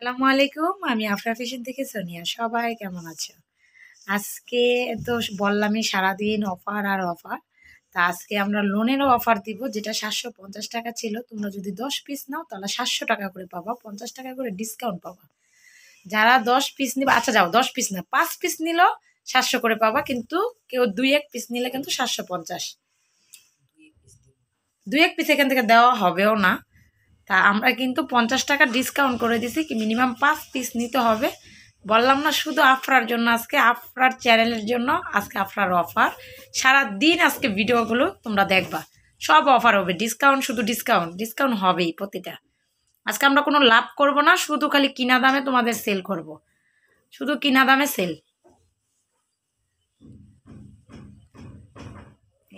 আসসালামু আলাইকুম আমি আফরা ফেশন থেকে সোনিয়া সবাই কেমন আছো আজকে তো বললামই সারাদিন অফার আর অফার তা আজকে আমরা লোনেরও অফার দিব যেটা সাতশো পঞ্চাশ টাকা ছিল তোমরা যদি দশ পিস নাও তাহলে সাতশো টাকা করে পাবা পঞ্চাশ টাকা করে ডিসকাউন্ট পাবা যারা দশ পিস নিবে আচ্ছা যাও দশ পিস না পাঁচ পিস নিল সাতশো করে পাবা কিন্তু কেউ দুই এক পিস নিলে কিন্তু সাতশো পঞ্চাশ দুই এক পিস এখান থেকে দেওয়া হবেও না তা আমরা কিন্তু পঞ্চাশ টাকা ডিসকাউন্ট করে দিছি কি মিনিমাম পাঁচ পিস নিতে হবে বললাম না শুধু আফরার জন্য আজকে আফরার চ্যানেলের জন্য আজকে আফরার অফার সারা দিন আজকে ভিডিওগুলো তোমরা দেখবা সব অফার হবে ডিসকাউন্ট শুধু ডিসকাউন্ট ডিসকাউন্ট হবেই প্রতিটা আজকে আমরা কোনো লাভ করব না শুধু খালি কিনা দামে তোমাদের সেল করব। শুধু কিনা দামে সেল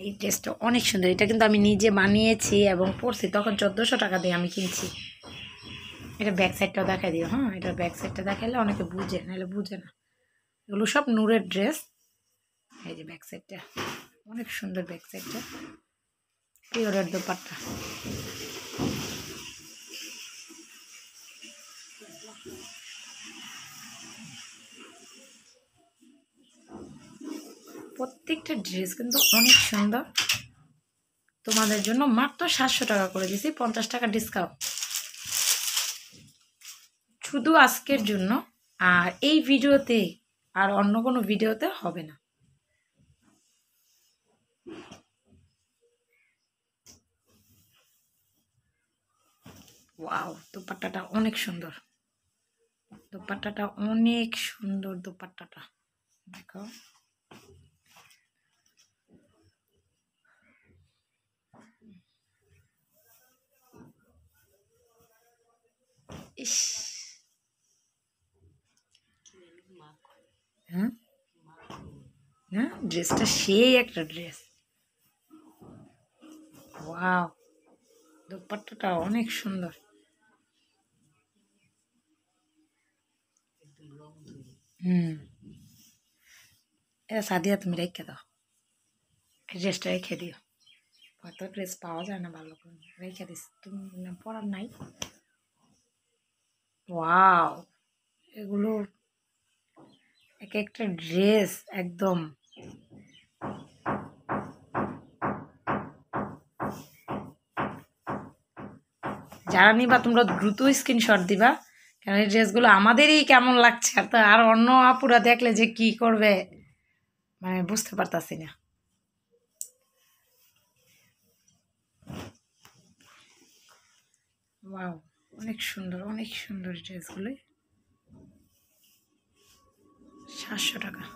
এই ড্রেসটা অনেক সুন্দর এটা কিন্তু আমি নিজে বানিয়েছি এবং পরছি তখন চোদ্দোশো টাকা দিয়ে আমি কিনছি এটা ব্যাক সাইডটাও দেখা দিও হ্যাঁ এটা ব্যাক সাইডটা দেখালে অনেকে বুঝে নাহলে বুঝে না এগুলো সব নূরের ড্রেস এই যে ব্যাক সাইডটা অনেক সুন্দর ব্যাক সাইডটা পিওরের দোপাট্টা প্রত্যেকটা ড্রেস কিন্তু অনেক সুন্দর তোমাদের জন্য মাত্র সাতশো টাকা করে দিয়েছি পঞ্চাশ টাকা ডিসকাউন্ট শুধু আজকের জন্য আর এই ভিডিওতে আর অন্য কোনো ভিডিওতে হবে না ওয়াও দোপাট্টাটা অনেক সুন্দর দোপাট্টাটা অনেক সুন্দর দোপাট্টাটা দেখো ইস হ্যাঁ ড্রেসটা সেই একটা ড্রেস ওয়াও দোপাট্টাটা অনেক সুন্দর হুম এটা সাদিয়া তুমি রেখে দাও ড্রেসটা রেখে দিও হয়তো ড্রেস পাওয়া যায় না ভালো করে রেখে দিস তুমি পড়ার নাই ওয়াও এগুলো এক একটা ড্রেস একদম যারা নিবা তোমরা দ্রুত স্ক্রিনশট দিবা কারণ এই ড্রেসগুলো আমাদেরই কেমন লাগছে আর তো আর অন্য আপুরা দেখলে যে কি করবে মানে বুঝতে পারতাছি না Wow. অনেক সুন্দর অনেক সুন্দর ড্রেসগুলো সাতশো টাকা এই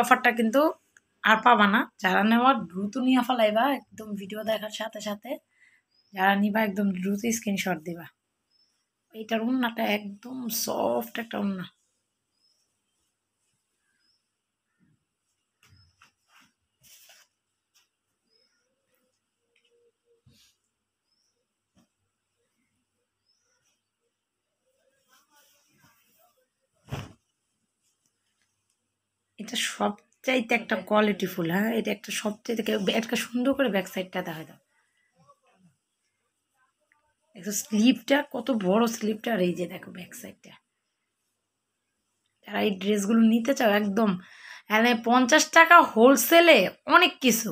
অফারটা কিন্তু আর পাবা না যারা নেওয়ার দ্রুত নিয়ে ফেলাইবা একদম ভিডিও দেখার সাথে সাথে যারা নিবা একদম দ্রুত স্ক্রিনশট দিবা এইটার উন্নাটা একদম সফট একটা উন্না এটা সবচাইতে একটা কোয়ালিটি ফুল হ্যাঁ এটা একটা সবচাইতে একটা সুন্দর করে ব্যাক দেখা দাও দেখো স্লিপটা কত বড় স্লিপটা আর এই যে দেখো ব্যাক সাইডটা তারা এই ড্রেসগুলো নিতে চাও একদম হ্যাঁ পঞ্চাশ টাকা হোলসেলে অনেক কিছু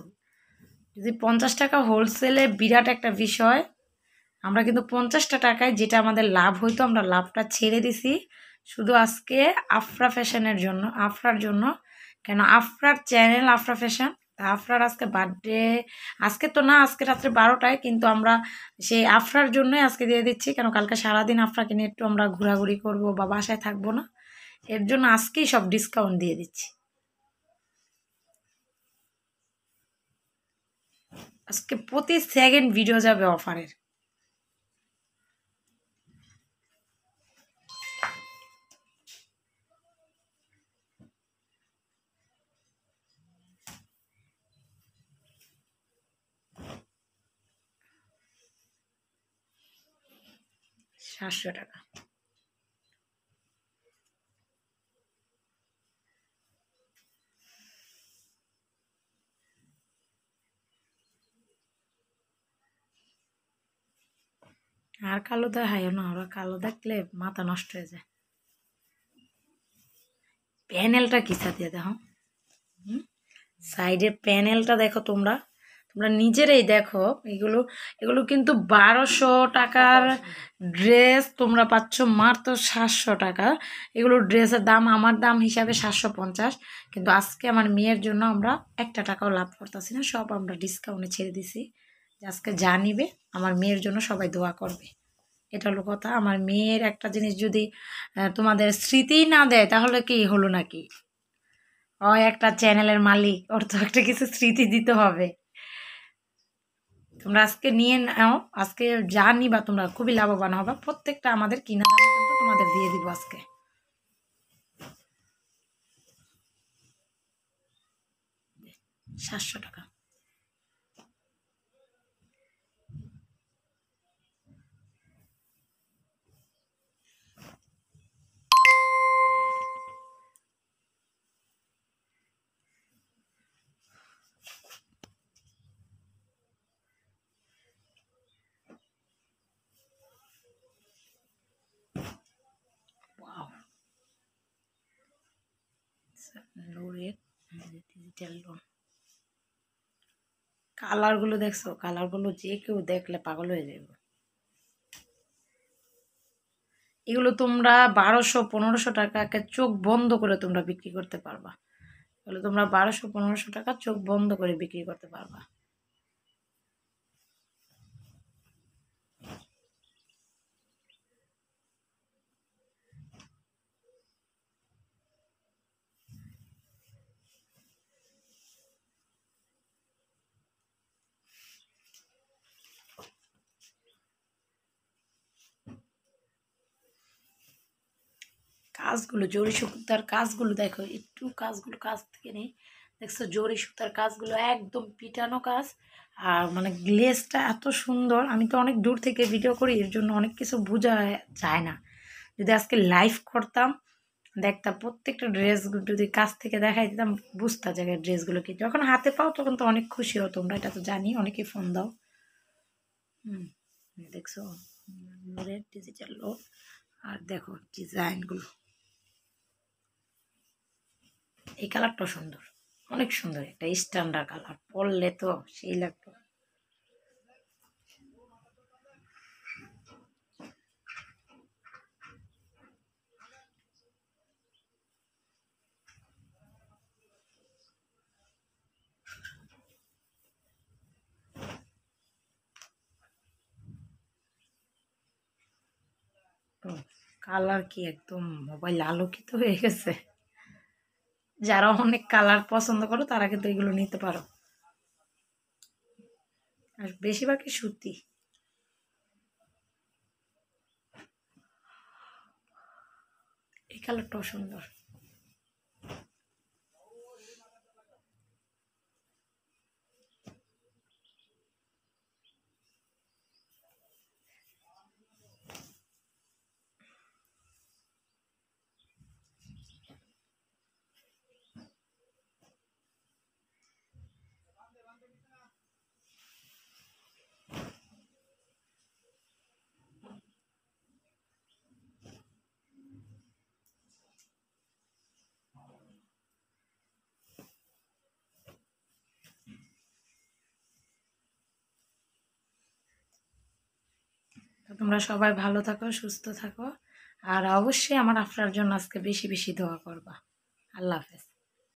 যদি পঞ্চাশ টাকা হোলসেলে বিরাট একটা বিষয় আমরা কিন্তু পঞ্চাশটা টাকায় যেটা আমাদের লাভ হইতো আমরা লাভটা ছেড়ে দিছি শুধু আজকে আফরা ফ্যাশনের জন্য আফরার জন্য কেন আফরার চ্যানেল আফরা ফ্যাশন আফরার আজকে বার্থডে আজকে তো না আজকে রাত্রে বারোটায় কিন্তু আমরা সেই আফরার জন্যই আজকে দিয়ে দিচ্ছি কেন কালকে সারাদিন আফরাকে নিয়ে একটু আমরা ঘোরাঘুরি করব বা বাসায় থাকবো না এর জন্য আজকেই সব ডিসকাউন্ট দিয়ে দিচ্ছি আজকে প্রতি সেকেন্ড ভিডিও যাবে অফারের সাতশো টাকা আর কালো দা হাইও না ওরা কালো দেখলে মাথা নষ্ট হয়ে যায় প্যানেলটা কিসা দিয়ে দেখো সাইডের প্যানেলটা দেখো তোমরা তোমরা নিজেরাই দেখো এগুলো এগুলো কিন্তু বারোশো টাকার ড্রেস তোমরা পাচ্ছ মাত্র সাতশো টাকা এগুলো ড্রেসের দাম আমার দাম হিসাবে সাতশো পঞ্চাশ কিন্তু আজকে আমার মেয়ের জন্য আমরা একটা টাকাও লাভ করতেছি না সব আমরা ডিসকাউন্টে ছেড়ে দিছি আজকে যা নিবে আমার মেয়ের জন্য সবাই দোয়া করবে এটা হলো কথা আমার মেয়ের একটা জিনিস যদি তোমাদের স্মৃতিই না দেয় তাহলে কি হলো নাকি ও একটা চ্যানেলের মালিক ওর তো একটা কিছু স্মৃতি দিতে হবে তোমরা আজকে নিয়ে নাও আজকে যা নিবা তোমরা খুবই লাভবান হবে প্রত্যেকটা আমাদের কিনা দামে কিন্তু তোমাদের দিয়ে দিব আজকে সাতশো টাকা কালারগুলো দেখছো কালারগুলো যে কেউ দেখলে পাগল হয়ে যাবে এগুলো তোমরা বারোশো পনেরোশো টাকাকে চোখ বন্ধ করে তোমরা বিক্রি করতে পারবা এগুলো তোমরা বারোশো পনেরোশো টাকা চোখ বন্ধ করে বিক্রি করতে পারবা কাজগুলো জরি সুতার কাজগুলো দেখো একটু কাজগুলো কাজ থেকে নেই দেখছো জরি সুতার কাজগুলো একদম পিটানো কাজ আর মানে গ্লেসটা এত সুন্দর আমি তো অনেক দূর থেকে ভিডিও করি এর জন্য অনেক কিছু বোঝা যায় না যদি আজকে লাইভ করতাম দেখতাম প্রত্যেকটা ড্রেস যদি কাছ থেকে দেখাই দিতাম বুঝতে জায়গায় ড্রেসগুলো কি যখন হাতে পাও তখন তো অনেক খুশি হও তোমরা এটা তো জানি অনেকে ফোন দাও হুম দেখছো ডিজিটাল আর দেখো ডিজাইনগুলো এই কালারটাও সুন্দর অনেক সুন্দর একটা স্ট্যান্ডার্ড কালার পরলে তো সেই লাগতো কালার কি একদম মোবাইল আলোকিত হয়ে গেছে যারা অনেক কালার পছন্দ করো তারা কিন্তু এগুলো নিতে পারো আর বেশিরভাগই সুতি এই কালারটাও সুন্দর তোমরা সবাই ভালো থাকো সুস্থ থাকো আর অবশ্যই আমার আফরার জন্য আজকে বেশি বেশি দোয়া করবা আল্লাহ হাফেজ